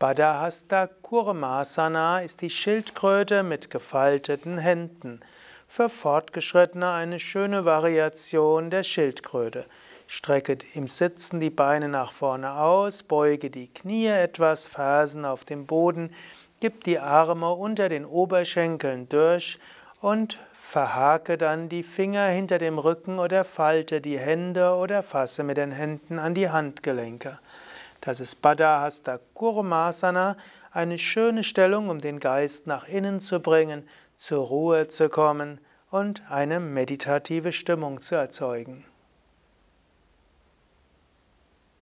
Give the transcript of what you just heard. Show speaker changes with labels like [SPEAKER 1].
[SPEAKER 1] Badahasta Kurmasana ist die Schildkröte mit gefalteten Händen. Für Fortgeschrittene eine schöne Variation der Schildkröte. Strecke im Sitzen die Beine nach vorne aus, beuge die Knie etwas, Fersen auf dem Boden, gib die Arme unter den Oberschenkeln durch und verhake dann die Finger hinter dem Rücken oder falte die Hände oder fasse mit den Händen an die Handgelenke. Das ist Badahasta Kurmasana, eine schöne Stellung, um den Geist nach innen zu bringen, zur Ruhe zu kommen und eine meditative Stimmung zu erzeugen.